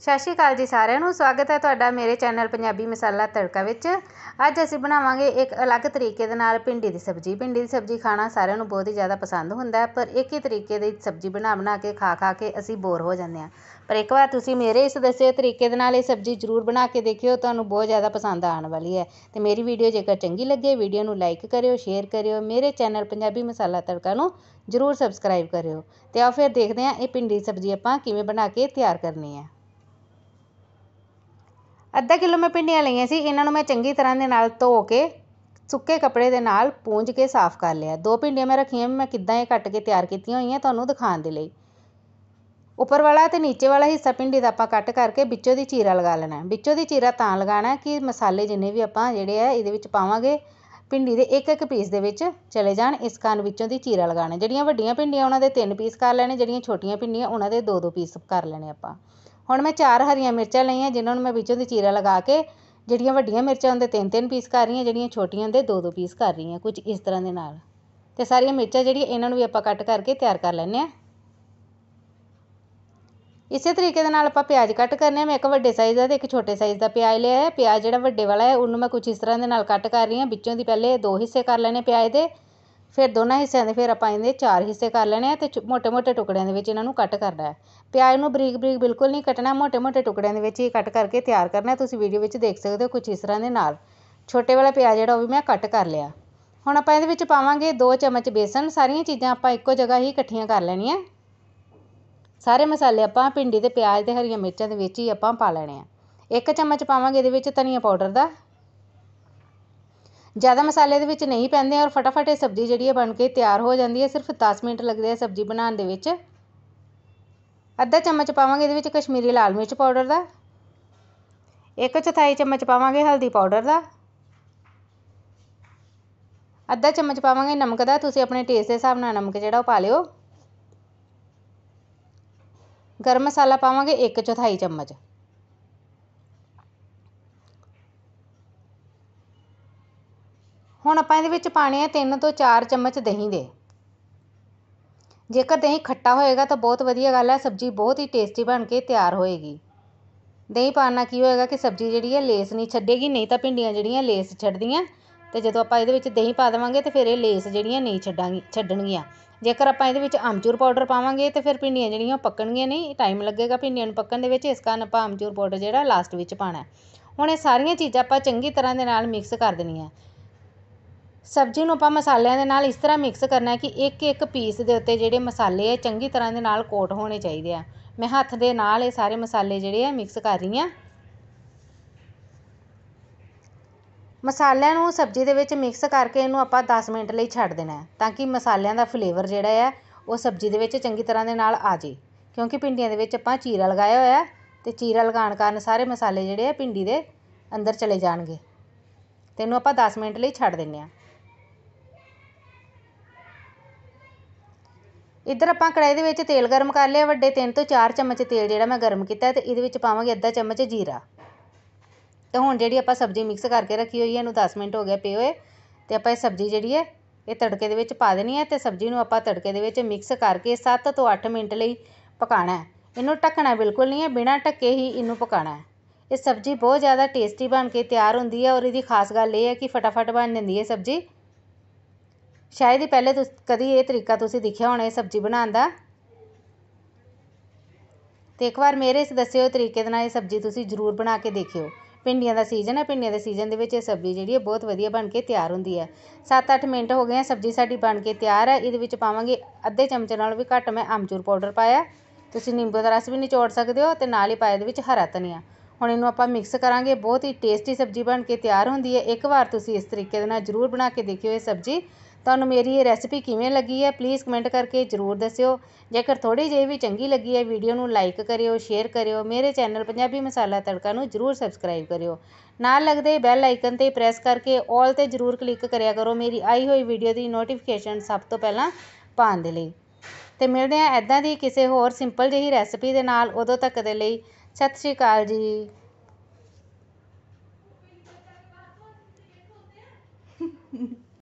ਸਤਿ ਸ਼੍ਰੀ ਅਕਾਲ ਜੀ ਸਾਰਿਆਂ ਨੂੰ ਸਵਾਗਤ ਹੈ ਤੁਹਾਡਾ ਮੇਰੇ ਚੈਨਲ ਪੰਜਾਬੀ ਮਸਾਲਾ ਤੜਕਾ ਵਿੱਚ ਅੱਜ ਅਸੀਂ ਬਣਾਵਾਂਗੇ ਇੱਕ ਅਲੱਗ ਤਰੀਕੇ ਦੇ ਨਾਲ ਭਿੰਡੀ ਦੀ ਸਬਜ਼ੀ ਭਿੰਡੀ ਦੀ ਸਬਜ਼ੀ ਖਾਣਾ ਸਾਰਿਆਂ ਨੂੰ ਬਹੁਤ ਹੀ ਜ਼ਿਆਦਾ ਪਸੰਦ ਹੁੰਦਾ ਹੈ ਪਰ ਇੱਕ ਹੀ ਤਰੀਕੇ ਦੀ ਸਬਜ਼ੀ ਬਣਾ ਬਣਾ ਕੇ ਖਾ ਖਾ ਕੇ ਅਸੀਂ ਬੋਰ ਹੋ ਜਾਂਦੇ ਹਾਂ ਪਰ ਇੱਕ ਵਾਰ ਤੁਸੀਂ ਮੇਰੇ ਇਸ ਦੱਸੇ ਤਰੀਕੇ ਦੇ ਨਾਲ ਇਹ ਸਬਜ਼ੀ ਜ਼ਰੂਰ ਬਣਾ ਕੇ ਦੇਖਿਓ ਤੁਹਾਨੂੰ ਬਹੁਤ ਜ਼ਿਆਦਾ ਪਸੰਦ ਆਉਣ ਵਾਲੀ ਹੈ ਤੇ ਮੇਰੀ ਵੀਡੀਓ ਜੇਕਰ ਚੰਗੀ ਲੱਗੇ ਵੀਡੀਓ ਨੂੰ ਲਾਈਕ ਕਰਿਓ ਸ਼ੇਅਰ ਕਰਿਓ ਮੇਰੇ ਚੈਨਲ ਪੰਜਾਬੀ ਮਸਾਲਾ ਤੜਕਾ ਨੂੰ ਜ਼ਰੂਰ ਸਬਸਕ੍ਰਾਈਬ ਕਰਿਓ ਤੇ ਆਓ ਫਿਰ ਦੇਖਦੇ ਹਾਂ ਇਹ ਭਿੰਡੀ ਸਬਜ਼ੀ ਆਪਾਂ ਕਿਵੇਂ ਬਣਾ ਕੇ ਤਿਆਰ ਕਰਨੀ ਹੈ ਅੱਧਾ ਕਿਲੋ ਮੈਂ ਭਿੰਡੀਆਂ ਲਈਆਂ ਸੀ ਇਹਨਾਂ ਨੂੰ ਮੈਂ ਚੰਗੀ ਤਰ੍ਹਾਂ ਦੇ ਨਾਲ ਧੋ ਕੇ ਸੁੱਕੇ ਕੱਪੜੇ ਦੇ ਨਾਲ ਪੂੰਝ ਕੇ ਸਾਫ਼ ਕਰ ਲਿਆ ਦੋ ਭਿੰਡੀਆਂ ਮੈਂ ਰੱਖੀਆਂ ਮੈਂ ਕਿੱਦਾਂ ਇਹ ਕੱਟ ਕੇ ਤਿਆਰ ਕੀਤੀਆਂ ਹੋਈਆਂ ਤੁਹਾਨੂੰ ਦਿਖਾਉਣ ਦੇ ਲਈ ਉੱਪਰ ਵਾਲਾ ਤੇ ਨੀਚੇ ਵਾਲਾ ਹਿੱਸਾ ਭਿੰਡੀ ਦਾ ਆਪਾਂ ਕੱਟ ਕਰਕੇ ਵਿੱਚੋਂ ਦੀ ਚੀਰਾ ਲਗਾ ਲੈਣਾ ਵਿੱਚੋਂ ਦੀ ਚੀਰਾ ਤਾਂ ਲਗਾਣਾ ਕਿ ਮਸਾਲੇ ਜਿੰਨੇ ਵੀ ਆਪਾਂ ਜਿਹੜੇ ਆ ਇਹਦੇ ਵਿੱਚ ਪਾਵਾਂਗੇ ਭਿੰਡੀ ਦੇ ਇੱਕ ਇੱਕ ਪੀਸ ਦੇ ਵਿੱਚ ਚਲੇ ਜਾਣ ਇਸ ਕਾਰਨ ਵਿੱਚੋਂ ਦੀ ਚੀਰਾ ਲਗਾਣਾ ਜਿਹੜੀਆਂ ਵੱਡੀਆਂ ਭਿੰਡੀਆਂ ਉਹਨਾਂ ਦੇ ਤਿੰਨ ਪੀਸ ਕਰ ਲੈਣੇ ਜਿਹੜੀਆਂ ਛੋਟੀਆਂ ਭਿੰਡੀਆਂ ਉਹਨਾਂ ਦੇ ਦੋ ਦੋ ਪੀਸ ਕਰ ਲੈਣੇ ਆਪਾਂ हूँ मैं चार हरिया मिर्चा लई हैं जिन्होंने मैं बिचों की चीरा लगा के जीडिया व्डिया मिर्चा उनके तीन तीन पीस कर रही हूँ जीडिया छोटिया दो दो पीस कर रही हूँ कुछ इस तरह के नाल तो सारिया मिर्चा जी इन्हों भी आप कट करके तैयार कर लें इस तरीके प्याज कट करने मैं एक व्डे साइज़ का एक छोटे साइज़ का प्याज लिया है प्याज जो व्डे वाला है उन्होंने मैं कुछ इस तरह के कट कर रही हूँ बिचों की पहले दो हिस्से कर लेने प्याज के ਫਿਰ ਦੋਨਾਂ ਹਿੱਸਿਆਂ ਦੇ ਫਿਰ ਆਪਾਂ ਇਹਦੇ ਚਾਰ ਹਿੱਸੇ ਕਰ ਲੈਣੇ ਆ ਤੇ ਮੋٹے ਮੋٹے ਟੁਕੜਿਆਂ ਦੇ ਵਿੱਚ ਇਹਨਾਂ ਨੂੰ ਕੱਟ ਕਰਨਾ ਹੈ ਪਿਆਜ਼ ਨੂੰ ਬਰੀਕ ਬਰੀਕ ਬਿਲਕੁਲ ਨਹੀਂ ਕੱਟਣਾ ਮੋٹے ਮੋٹے ਟੁਕੜਿਆਂ ਦੇ ਵਿੱਚ ਹੀ ਕੱਟ ਕਰਕੇ ਤਿਆਰ ਕਰਨਾ ਹੈ ਤੁਸੀਂ ਵੀਡੀਓ ਵਿੱਚ ਦੇਖ ਸਕਦੇ ਹੋ ਕੁਝ ਇਸ ਤਰ੍ਹਾਂ ਦੇ ਨਾਲ ਛੋਟੇ ਵਾਲਾ ਪਿਆਜ਼ ਜਿਹੜਾ ਉਹ ਵੀ ਮੈਂ ਕੱਟ ਕਰ ਲਿਆ ਹੁਣ ਆਪਾਂ ਇਹਦੇ ਵਿੱਚ ਪਾਵਾਂਗੇ 2 ਚਮਚ ਬੇਸਨ ਸਾਰੀਆਂ ਚੀਜ਼ਾਂ ਆਪਾਂ ਇੱਕੋ ਜਗ੍ਹਾ ਹੀ ਇਕੱਠੀਆਂ ਕਰ ਲੈਣੀਆਂ ਸਾਰੇ ਮਸਾਲੇ ਆਪਾਂ ਭਿੰਡੀ ਤੇ ਪਿਆਜ਼ ਤੇ ਹਰੀਆਂ ਮਿਰਚਾਂ ਦੇ ਵਿੱਚ ਹੀ ਆਪਾਂ ਪਾ ਲੈਣੇ ਆ 1 ਚਮਚ ਪਾਵਾਂਗੇ ਇਹਦੇ ਵਿੱਚ ਧਨੀਆ ਪਾਊਡਰ ਦਾ ਜ਼ਿਆਦਾ ਮਸਾਲੇ ਦੇ ਵਿੱਚ ਨਹੀਂ ਪੈਂਦੇ ਔਰ ਫਟਾਫਟ ਇਹ ਸਬਜ਼ੀ ਜਿਹੜੀ ਹੈ ਬਣ ਕੇ ਤਿਆਰ ਹੋ ਜਾਂਦੀ ਹੈ ਸਿਰਫ 10 ਮਿੰਟ ਲੱਗਦੇ ਆ ਸਬਜ਼ੀ ਬਣਾਉਣ ਦੇ ਵਿੱਚ ਅੱਧਾ ਚਮਚ ਪਾਵਾਂਗੇ ਇਹਦੇ ਵਿੱਚ ਕਸ਼ਮੀਰੀ ਲਾਲ ਮਿਰਚ ਪਾਊਡਰ ਦਾ ਇੱਕ ਚੌਥਾਈ ਚਮਚ ਪਾਵਾਂਗੇ ਹਲਦੀ ਪਾਊਡਰ ਦਾ ਅੱਧਾ ਚਮਚ ਪਾਵਾਂਗੇ ਨਮਕ ਦਾ ਤੁਸੀਂ ਆਪਣੇ ਟੇਸਟ ਦੇ ਹਿਸਾਬ ਨਾਲ ਨਮਕ ਜਿਹੜਾ ਉਹ ਪਾ ਲਿਓ ਗਰਮ ਮਸਾਲਾ ਪਾਵਾਂਗੇ 1 ਚੌਥਾਈ ਚਮਚ ਹੁਣ ਆਪਾਂ ਇਹਦੇ ਵਿੱਚ ਪਾਣੇ ਆ 3 ਤੋਂ 4 ਚਮਚ ਦਹੀਂ ਦੇ ਜੇਕਰ ਦਹੀਂ ਖੱਟਾ ਹੋਏਗਾ ਤਾਂ ਬਹੁਤ ਵਧੀਆ ਗੱਲ ਹੈ ਸਬਜ਼ੀ ਬਹੁਤ ਹੀ ਟੇਸਟੀ ਬਣ ਕੇ ਤਿਆਰ ਹੋਏਗੀ ਦਹੀਂ ਪਾਣ ਨਾਲ ਕੀ ਹੋਏਗਾ ਕਿ ਸਬਜ਼ੀ ਜਿਹੜੀ ਹੈ ਲੇਸ ਨਹੀਂ ਛੱਡੇਗੀ ਨਹੀਂ ਤਾਂ ਭਿੰਡੀਆਂ ਜਿਹੜੀਆਂ ਲੇਸ ਛੱਡਦੀਆਂ ਤੇ ਜਦੋਂ ਆਪਾਂ ਇਹਦੇ ਵਿੱਚ ਦਹੀਂ ਪਾ ਦੇਵਾਂਗੇ ਤੇ ਫਿਰ ਇਹ ਲੇਸ ਜਿਹੜੀਆਂ ਨਹੀਂ ਛੱਡਾਂਗੀ ਛੱਡਣਗੀਆਂ ਜੇਕਰ ਆਪਾਂ ਇਹਦੇ ਵਿੱਚ ਆਮਚੂਰ ਪਾਊਡਰ ਪਾਵਾਂਗੇ ਤੇ ਫਿਰ ਭਿੰਡੀਆਂ ਜਿਹੜੀਆਂ ਪੱਕਣਗੀਆਂ ਨਹੀਂ ਟਾਈਮ ਲੱਗੇਗਾ ਭਿੰਡੀਆਂ ਨੂੰ ਪੱਕਣ ਦੇ ਵਿੱਚ ਇਸ ਕਾਰਨ ਆਪਾਂ ਆਮਚੂਰ ਪਾਊਡਰ ਜਿਹੜਾ ਲਾਸਟ ਵਿੱਚ ਪਾਣਾ ਹੁਣ ਇਹ ਸਾਰੀਆਂ ਚੀਜ਼ਾਂ ਆਪਾਂ ਚੰਗੀ ਤਰ੍ਹਾਂ ਦੇ ਨਾਲ ਮਿਕਸ ਕਰ ਦੇਣੀਆਂ ਸਬਜ਼ੀ ਨੂੰ ਆਪਾਂ ਮਸਾਲਿਆਂ ਦੇ ਨਾਲ ਇਸ ਤਰ੍ਹਾਂ ਮਿਕਸ ਕਰਨਾ ਹੈ ਕਿ ਇੱਕ ਇੱਕ ਪੀਸ ਦੇ ਉੱਤੇ ਜਿਹੜੇ ਮਸਾਲੇ ਆ ਚੰਗੀ ਤਰ੍ਹਾਂ ਦੇ ਨਾਲ ਕੋਟ ਹੋਣੇ ਚਾਹੀਦੇ ਆ ਮੈਂ ਹੱਥ ਦੇ ਨਾਲ ਇਹ ਸਾਰੇ ਮਸਾਲੇ ਜਿਹੜੇ ਆ ਮਿਕਸ ਕਰ ਰਹੀ ਆ ਮਸਾਲਿਆਂ ਨੂੰ ਸਬਜ਼ੀ ਦੇ ਵਿੱਚ ਮਿਕਸ ਕਰਕੇ ਇਹਨੂੰ ਆਪਾਂ 10 ਮਿੰਟ ਲਈ ਛੱਡ ਦੇਣਾ ਤਾਂ ਕਿ ਮਸਾਲਿਆਂ ਦਾ ਫਲੇਵਰ ਜਿਹੜਾ ਆ ਉਹ ਸਬਜ਼ੀ ਦੇ ਵਿੱਚ ਚੰਗੀ ਤਰ੍ਹਾਂ ਦੇ ਨਾਲ ਆ ਜਾਏ ਕਿਉਂਕਿ ਪਿੰਡੀਆਂ ਦੇ ਵਿੱਚ ਆਪਾਂ ਚੀਰਾ ਲਗਾਇਆ ਹੋਇਆ ਤੇ ਚੀਰਾ ਲਗਾਉਣ ਕਾਰਨ ਸਾਰੇ ਮਸਾਲੇ ਜਿਹੜੇ ਆ ਪਿੰਡੀ ਦੇ ਅੰਦਰ ਚਲੇ ਜਾਣਗੇ ਤੇ ਇਹਨੂੰ ਆਪਾਂ 10 ਮਿੰਟ ਲਈ ਛੱਡ ਦਿੰਨੇ ਆ ਇੱਧਰ ਆਪਾਂ ਕੜਾਹੀ ਦੇ ਵਿੱਚ ਤੇਲ ਗਰਮ ਕਰ ਲਿਆ ਵੱਡੇ ਤਿੰਨ ਤੋਂ ਚਾਰ ਚਮਚ ਤੇਲ ਜਿਹੜਾ ਮੈਂ ਗਰਮ ਕੀਤਾ ਤੇ ਇਹਦੇ ਵਿੱਚ ਪਾਵਾਂਗੇ ਅੱਧਾ ਚਮਚ ਜੀਰਾ ਤੇ ਹੁਣ ਜਿਹੜੀ ਆਪਾਂ ਸਬਜ਼ੀ ਮਿਕਸ ਕਰਕੇ ਰੱਖੀ ਹੋਈ ਹੈ ਇਹਨੂੰ 10 ਮਿੰਟ ਹੋ ਗਏ ਪਏ ਹੋਏ ਤੇ ਆਪਾਂ ਇਹ ਸਬਜ਼ੀ ਜਿਹੜੀ ਹੈ ਇਹ ਤੜਕੇ ਦੇ ਵਿੱਚ ਪਾ ਦੇਣੀ ਹੈ ਤੇ ਸਬਜ਼ੀ ਨੂੰ ਆਪਾਂ ਤੜਕੇ ਦੇ ਵਿੱਚ ਮਿਕਸ ਕਰਕੇ 7 ਤੋਂ 8 ਮਿੰਟ ਲਈ ਪਕਾਣਾ ਹੈ ਇਹਨੂੰ ਢੱਕਣਾ ਬਿਲਕੁਲ ਨਹੀਂ ਹੈ ਬਿਨਾਂ ਢੱਕੇ ਹੀ ਇਹਨੂੰ ਪਕਾਣਾ ਹੈ ਇਹ ਸਬਜ਼ੀ ਬਹੁਤ ਜ਼ਿਆਦਾ ਟੇਸਟੀ ਬਣ ਕੇ ਤਿਆਰ ਹੁੰਦੀ ਹੈ ਔਰ ਇਹਦੀ ਖਾਸ ਗੱਲ ਇਹ ਹੈ ਕਿ ਫਟਾਫਟ ਬਣ ਜਾਂਦੀ ਹੈ ਸਬਜ਼ੀ ਸ਼ਾਇਦ ਹੀ ਪਹਿਲੇ ਤੁਸ ਕਦੀ ਇਹ ਤਰੀਕਾ ਤੁਸੀਂ ਦੇਖਿਆ ਹੋਣਾ ਇਹ ਸਬਜ਼ੀ ਬਣਾਉਣ ਦਾ ਤੇ ਇੱਕ ਵਾਰ ਮੇਰੇ ਇਸ ਦੱਸੇ ਹੋਏ ਤਰੀਕੇ ਦੇ ਨਾਲ ਇਹ ਸਬਜ਼ੀ ਤੁਸੀਂ ਜ਼ਰੂਰ ਬਣਾ ਕੇ ਦੇਖਿਓ ਭਿੰਡੀਆਂ ਦਾ ਸੀਜ਼ਨ ਹੈ ਭਿੰਡੀਆਂ ਦੇ ਸੀਜ਼ਨ ਦੇ ਵਿੱਚ ਇਹ ਸਬਜ਼ੀ ਜਿਹੜੀ ਹੈ ਬਹੁਤ ਵਧੀਆ ਬਣ ਕੇ ਤਿਆਰ ਹੁੰਦੀ ਹੈ 7-8 ਮਿੰਟ ਹੋ ਗਏ ਆ ਸਬਜ਼ੀ ਸਾਡੀ ਬਣ ਕੇ ਤਿਆਰ ਹੈ ਇਹਦੇ ਵਿੱਚ ਪਾਵਾਂਗੇ ਅੱਧੇ ਚਮਚੇ ਨਾਲ ਵੀ ਘੱਟ ਮੈਂ ਆਮਚੂਰ ਪਾਊਡਰ ਪਾਇਆ ਤੁਸੀਂ ਨਿੰਬੂ ਦਾ ਰਸ ਵੀ ਨਿਚੋੜ ਸਕਦੇ ਹੋ ਤੇ ਨਾਲ ਹੀ ਪਾਇਆ ਦੇ ਵਿੱਚ ਹਰਾ ਧਨੀਆ ਹੁਣ ਇਹਨੂੰ ਆਪਾਂ ਮਿਕਸ ਕਰਾਂਗੇ ਬਹੁਤ ਹੀ ਟੇਸਟੀ ਸਬਜ਼ੀ ਬਣ ਕੇ ਤਿਆਰ ਹੁੰਦੀ ਹੈ ਇੱਕ ਵਾਰ ਤੁਸੀਂ ਇਸ ਤਰੀਕੇ ਦੇ ਨਾਲ ਜ਼ਰੂਰ ਬਣਾ ਕੇ ਦੇਖਿਓ ਇਹ ਸਬਜ਼ੀ ਤੁਹਾਨੂੰ ਮੇਰੀ ਇਹ ਰੈਸਪੀ ਕਿਵੇਂ ਲੱਗੀ ਹੈ ਪਲੀਜ਼ ਕਮੈਂਟ ਕਰਕੇ ਜ਼ਰੂਰ ਦੱਸਿਓ ਜੇਕਰ ਥੋੜੀ ਜਿਹੀ ਵੀ ਚੰਗੀ ਲੱਗੀ ਹੈ ਵੀਡੀਓ ਨੂੰ ਲਾਈਕ ਕਰਿਓ ਸ਼ੇਅਰ ਕਰਿਓ ਮੇਰੇ ਚੈਨਲ ਪੰਜਾਬੀ ਮਸਾਲਾ ਤੜਕਾ ਨੂੰ ਜ਼ਰੂਰ ਸਬਸਕ੍ਰਾਈਬ ਕਰਿਓ ਨਾਲ ਲੱਗਦੇ ਬੈਲ ਆਈਕਨ ਤੇ ਪ੍ਰੈਸ ਕਰਕੇ 올 ਤੇ ਜ਼ਰੂਰ ਕਲਿੱਕ ਕਰਿਆ ਕਰੋ ਮੇਰੀ ਆਈ ਹੋਈ ਵੀਡੀਓ ਦੀ ਨੋਟੀਫਿਕੇਸ਼ਨ ਸਭ ਤੋਂ ਪਹਿਲਾਂ ਪਾਉਣ ਦੇ ਲਈ ਤੇ ਮਿਲਦੇ ਆ ਐਦਾਂ ਦੀ ਕਿਸੇ ਹੋਰ ਸਿੰਪਲ ਜਿਹੀ ਰੈਸਪੀ ਦੇ ਨਾਲ ਉਦੋਂ ਤੱਕ ਦੇ ਲਈ ਸਤਿ ਸ਼੍ਰੀ ਅਕਾਲ ਜੀ